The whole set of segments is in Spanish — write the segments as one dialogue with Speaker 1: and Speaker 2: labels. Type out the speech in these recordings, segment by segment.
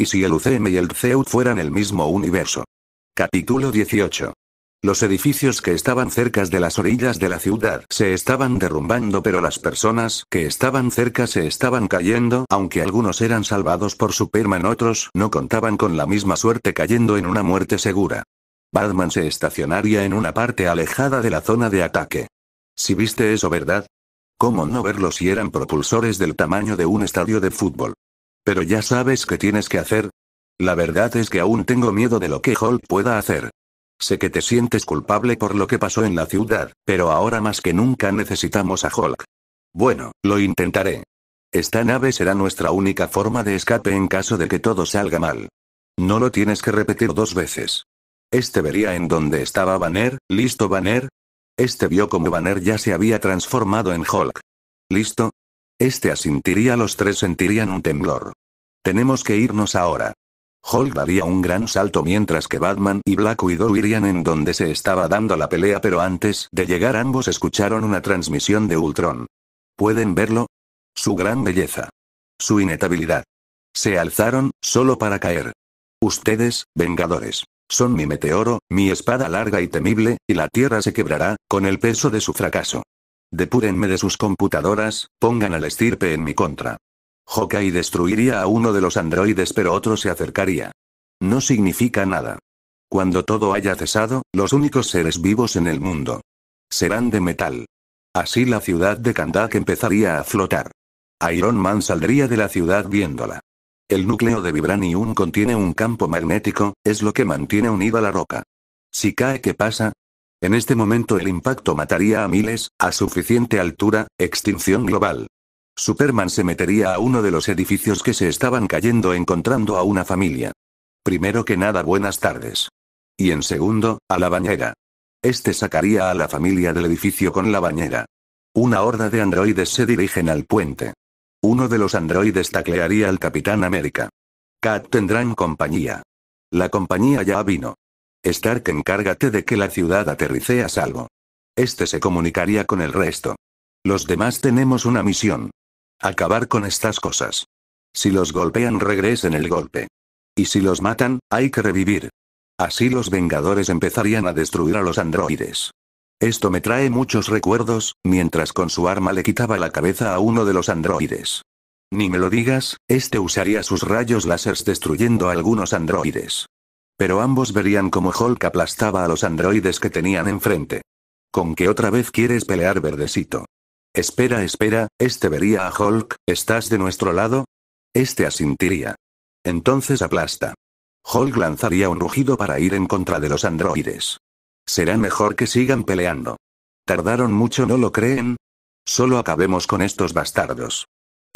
Speaker 1: y si el UCM y el Zeut fueran el mismo universo. Capítulo 18. Los edificios que estaban cerca de las orillas de la ciudad se estaban derrumbando pero las personas que estaban cerca se estaban cayendo, aunque algunos eran salvados por Superman otros no contaban con la misma suerte cayendo en una muerte segura. Batman se estacionaría en una parte alejada de la zona de ataque. Si viste eso, ¿verdad? ¿Cómo no verlo si eran propulsores del tamaño de un estadio de fútbol? Pero ya sabes qué tienes que hacer. La verdad es que aún tengo miedo de lo que Hulk pueda hacer. Sé que te sientes culpable por lo que pasó en la ciudad, pero ahora más que nunca necesitamos a Hulk. Bueno, lo intentaré. Esta nave será nuestra única forma de escape en caso de que todo salga mal. No lo tienes que repetir dos veces. Este vería en dónde estaba Banner, listo Banner. Este vio como Banner ya se había transformado en Hulk. Listo, este asintiría, los tres sentirían un temblor. Tenemos que irnos ahora. Hulk daría un gran salto mientras que Batman y Black Widow irían en donde se estaba dando la pelea, pero antes de llegar ambos escucharon una transmisión de Ultron. ¿Pueden verlo? Su gran belleza. Su inetabilidad. Se alzaron, solo para caer. Ustedes, Vengadores. Son mi meteoro, mi espada larga y temible, y la Tierra se quebrará, con el peso de su fracaso. Depúrenme de sus computadoras, pongan al estirpe en mi contra. Hawkeye destruiría a uno de los androides pero otro se acercaría. No significa nada. Cuando todo haya cesado, los únicos seres vivos en el mundo serán de metal. Así la ciudad de Kandak empezaría a flotar. Iron Man saldría de la ciudad viéndola. El núcleo de Vibranium contiene un campo magnético, es lo que mantiene unida la roca. Si cae, ¿qué pasa? En este momento el impacto mataría a miles, a suficiente altura, extinción global. Superman se metería a uno de los edificios que se estaban cayendo encontrando a una familia. Primero que nada buenas tardes. Y en segundo, a la bañera. Este sacaría a la familia del edificio con la bañera. Una horda de androides se dirigen al puente. Uno de los androides taclearía al Capitán América. Kat tendrán compañía. La compañía ya vino. Stark encárgate de que la ciudad aterrice a salvo. Este se comunicaría con el resto. Los demás tenemos una misión. Acabar con estas cosas. Si los golpean regresen el golpe. Y si los matan, hay que revivir. Así los Vengadores empezarían a destruir a los androides. Esto me trae muchos recuerdos, mientras con su arma le quitaba la cabeza a uno de los androides. Ni me lo digas, este usaría sus rayos láseres destruyendo a algunos androides. Pero ambos verían como Hulk aplastaba a los androides que tenían enfrente. ¿Con qué otra vez quieres pelear, verdecito? Espera, espera, este vería a Hulk, ¿estás de nuestro lado? Este asintiría. Entonces aplasta. Hulk lanzaría un rugido para ir en contra de los androides. Será mejor que sigan peleando. Tardaron mucho, ¿no lo creen? Solo acabemos con estos bastardos.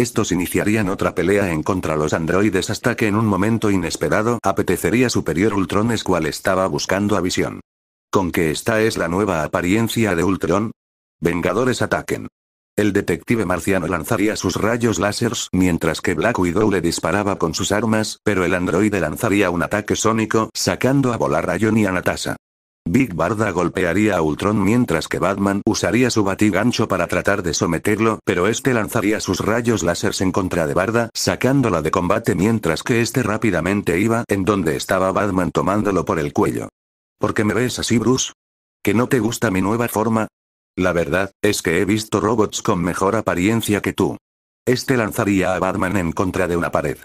Speaker 1: Estos iniciarían otra pelea en contra los androides hasta que en un momento inesperado apetecería Superior Ultron es cual estaba buscando a Visión. Con qué esta es la nueva apariencia de Ultron. Vengadores ataquen. El detective marciano lanzaría sus rayos lásers mientras que Black Widow le disparaba con sus armas, pero el androide lanzaría un ataque sónico, sacando a volar a Johnny y a Natasha. Big Barda golpearía a Ultron mientras que Batman usaría su batigancho para tratar de someterlo, pero este lanzaría sus rayos láseres en contra de Barda, sacándola de combate mientras que este rápidamente iba en donde estaba Batman tomándolo por el cuello. ¿Por qué me ves así, Bruce? ¿Que no te gusta mi nueva forma? La verdad, es que he visto robots con mejor apariencia que tú. Este lanzaría a Batman en contra de una pared.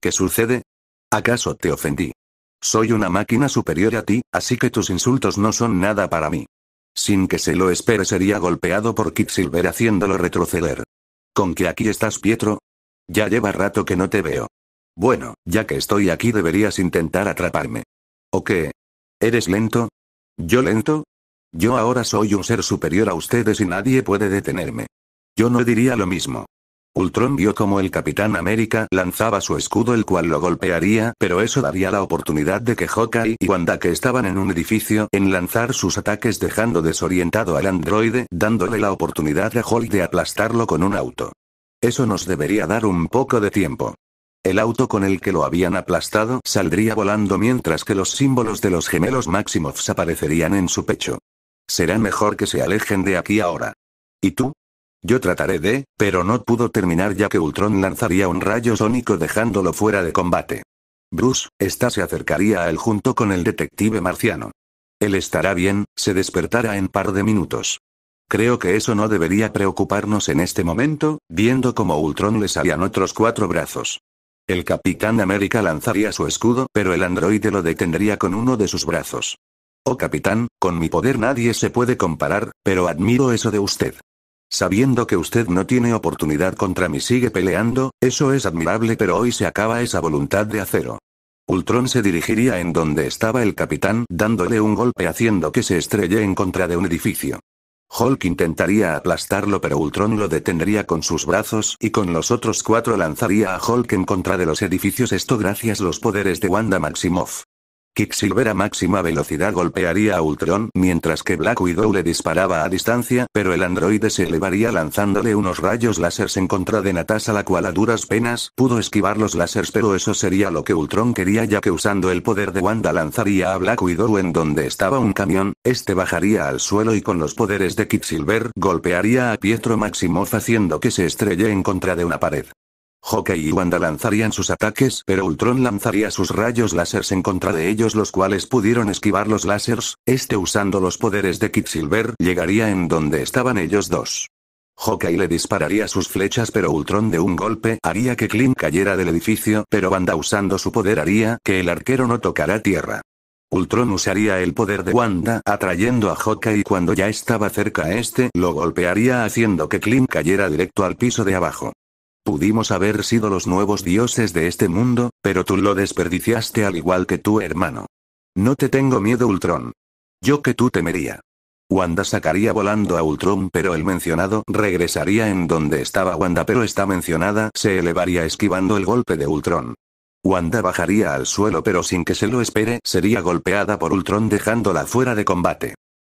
Speaker 1: ¿Qué sucede? ¿Acaso te ofendí? Soy una máquina superior a ti, así que tus insultos no son nada para mí. Sin que se lo espere sería golpeado por Quicksilver haciéndolo retroceder. ¿Con que aquí estás, Pietro? Ya lleva rato que no te veo. Bueno, ya que estoy aquí deberías intentar atraparme. ¿O qué? ¿Eres lento? ¿Yo lento? Yo ahora soy un ser superior a ustedes y nadie puede detenerme. Yo no diría lo mismo. Ultron vio como el Capitán América lanzaba su escudo el cual lo golpearía, pero eso daría la oportunidad de que Hawkeye y Wanda que estaban en un edificio en lanzar sus ataques dejando desorientado al androide, dándole la oportunidad a Hulk de aplastarlo con un auto. Eso nos debería dar un poco de tiempo. El auto con el que lo habían aplastado saldría volando mientras que los símbolos de los gemelos Maximoffs aparecerían en su pecho. Será mejor que se alejen de aquí ahora. ¿Y tú? Yo trataré de, pero no pudo terminar ya que Ultron lanzaría un rayo sónico dejándolo fuera de combate. Bruce, esta se acercaría a él junto con el detective marciano. Él estará bien, se despertará en par de minutos. Creo que eso no debería preocuparnos en este momento, viendo como Ultron le salían otros cuatro brazos. El Capitán América lanzaría su escudo, pero el androide lo detendría con uno de sus brazos. Oh capitán, con mi poder nadie se puede comparar, pero admiro eso de usted. Sabiendo que usted no tiene oportunidad contra mí sigue peleando, eso es admirable pero hoy se acaba esa voluntad de acero. Ultron se dirigiría en donde estaba el capitán dándole un golpe haciendo que se estrelle en contra de un edificio. Hulk intentaría aplastarlo pero Ultron lo detendría con sus brazos y con los otros cuatro lanzaría a Hulk en contra de los edificios esto gracias los poderes de Wanda Maximoff. Kicksilver a máxima velocidad golpearía a Ultron mientras que Black Widow le disparaba a distancia, pero el androide se elevaría lanzándole unos rayos láseres en contra de Natasha la cual a duras penas pudo esquivar los láseres pero eso sería lo que Ultron quería ya que usando el poder de Wanda lanzaría a Black Widow en donde estaba un camión, este bajaría al suelo y con los poderes de Kicksilver golpearía a Pietro Maximoff haciendo que se estrelle en contra de una pared. Hawkeye y Wanda lanzarían sus ataques, pero Ultron lanzaría sus rayos lásers en contra de ellos, los cuales pudieron esquivar los lásers, Este, usando los poderes de Quicksilver, llegaría en donde estaban ellos dos. Hawkeye le dispararía sus flechas pero Ultron de un golpe haría que Clint cayera del edificio, pero Wanda usando su poder haría que el arquero no tocara tierra. Ultron usaría el poder de Wanda atrayendo a Hawkeye cuando ya estaba cerca a este, lo golpearía haciendo que Clint cayera directo al piso de abajo. Pudimos haber sido los nuevos dioses de este mundo, pero tú lo desperdiciaste al igual que tu hermano. No te tengo miedo, Ultron. Yo que tú temería. Wanda sacaría volando a Ultron pero el mencionado regresaría en donde estaba Wanda pero esta mencionada se elevaría esquivando el golpe de Ultron. Wanda bajaría al suelo pero sin que se lo espere sería golpeada por Ultron dejándola fuera de combate.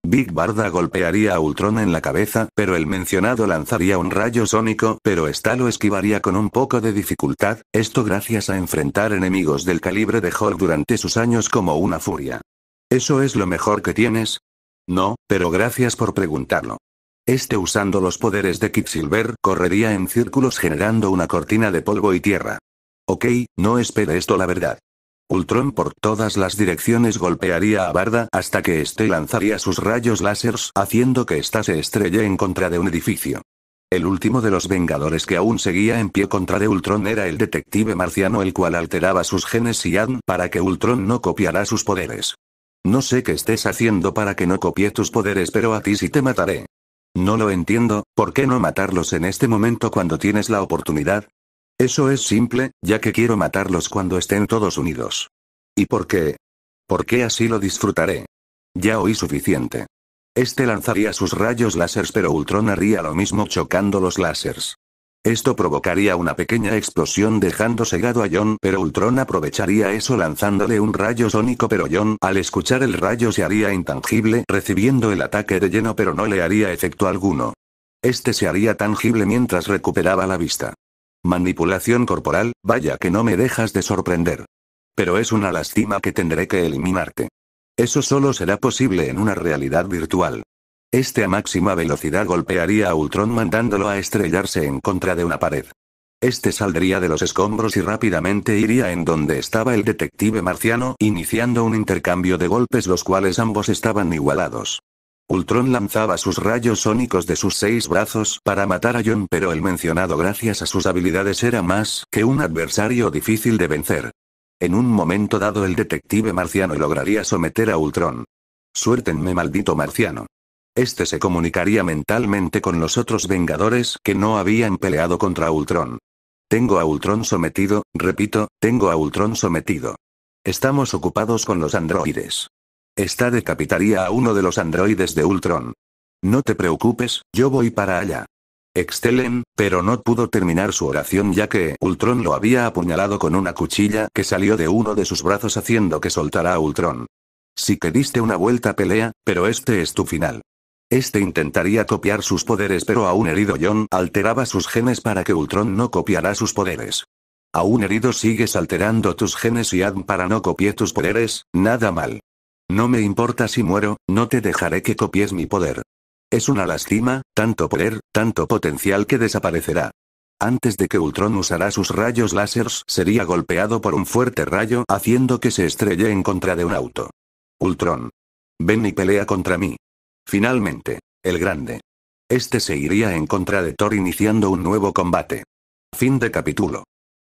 Speaker 1: Big Barda golpearía a Ultron en la cabeza, pero el mencionado lanzaría un rayo sónico, pero esta lo esquivaría con un poco de dificultad, esto gracias a enfrentar enemigos del calibre de Hulk durante sus años como una furia. ¿Eso es lo mejor que tienes? No, pero gracias por preguntarlo. Este usando los poderes de Quicksilver correría en círculos generando una cortina de polvo y tierra. Ok, no espere esto la verdad. Ultron por todas las direcciones golpearía a Barda hasta que este lanzaría sus rayos láseres haciendo que ésta se estrelle en contra de un edificio. El último de los Vengadores que aún seguía en pie contra de Ultron era el detective marciano el cual alteraba sus genes y ADN para que Ultron no copiara sus poderes. No sé qué estés haciendo para que no copie tus poderes pero a ti sí te mataré. No lo entiendo, ¿por qué no matarlos en este momento cuando tienes la oportunidad? Eso es simple, ya que quiero matarlos cuando estén todos unidos. ¿Y por qué? Porque así lo disfrutaré. Ya oí suficiente. Este lanzaría sus rayos láseres pero Ultron haría lo mismo chocando los láseres. Esto provocaría una pequeña explosión dejando cegado a John, pero Ultron aprovecharía eso lanzándole un rayo sónico, pero John al escuchar el rayo se haría intangible, recibiendo el ataque de lleno pero no le haría efecto alguno. Este se haría tangible mientras recuperaba la vista. Manipulación corporal, vaya que no me dejas de sorprender. Pero es una lástima que tendré que eliminarte. Eso solo será posible en una realidad virtual. Este a máxima velocidad golpearía a Ultron mandándolo a estrellarse en contra de una pared. Este saldría de los escombros y rápidamente iría en donde estaba el detective marciano, iniciando un intercambio de golpes los cuales ambos estaban igualados. Ultron lanzaba sus rayos sónicos de sus seis brazos para matar a John pero el mencionado gracias a sus habilidades era más que un adversario difícil de vencer. En un momento dado el detective marciano lograría someter a Ultron. Suértenme maldito marciano. Este se comunicaría mentalmente con los otros Vengadores que no habían peleado contra Ultron. Tengo a Ultron sometido, repito, tengo a Ultron sometido. Estamos ocupados con los androides. Esta decapitaría a uno de los androides de Ultron. No te preocupes, yo voy para allá. Excelente, pero no pudo terminar su oración ya que Ultron lo había apuñalado con una cuchilla que salió de uno de sus brazos haciendo que soltara a Ultron. Si que diste una vuelta pelea, pero este es tu final. Este intentaría copiar sus poderes pero un herido John alteraba sus genes para que Ultron no copiara sus poderes. un herido sigues alterando tus genes y Adam para no copiar tus poderes, nada mal. No me importa si muero, no te dejaré que copies mi poder. Es una lástima, tanto poder, tanto potencial que desaparecerá. Antes de que Ultron usara sus rayos láseres, sería golpeado por un fuerte rayo haciendo que se estrelle en contra de un auto. Ultron. Ven y pelea contra mí. Finalmente. El grande. Este se iría en contra de Thor iniciando un nuevo combate. Fin de capítulo.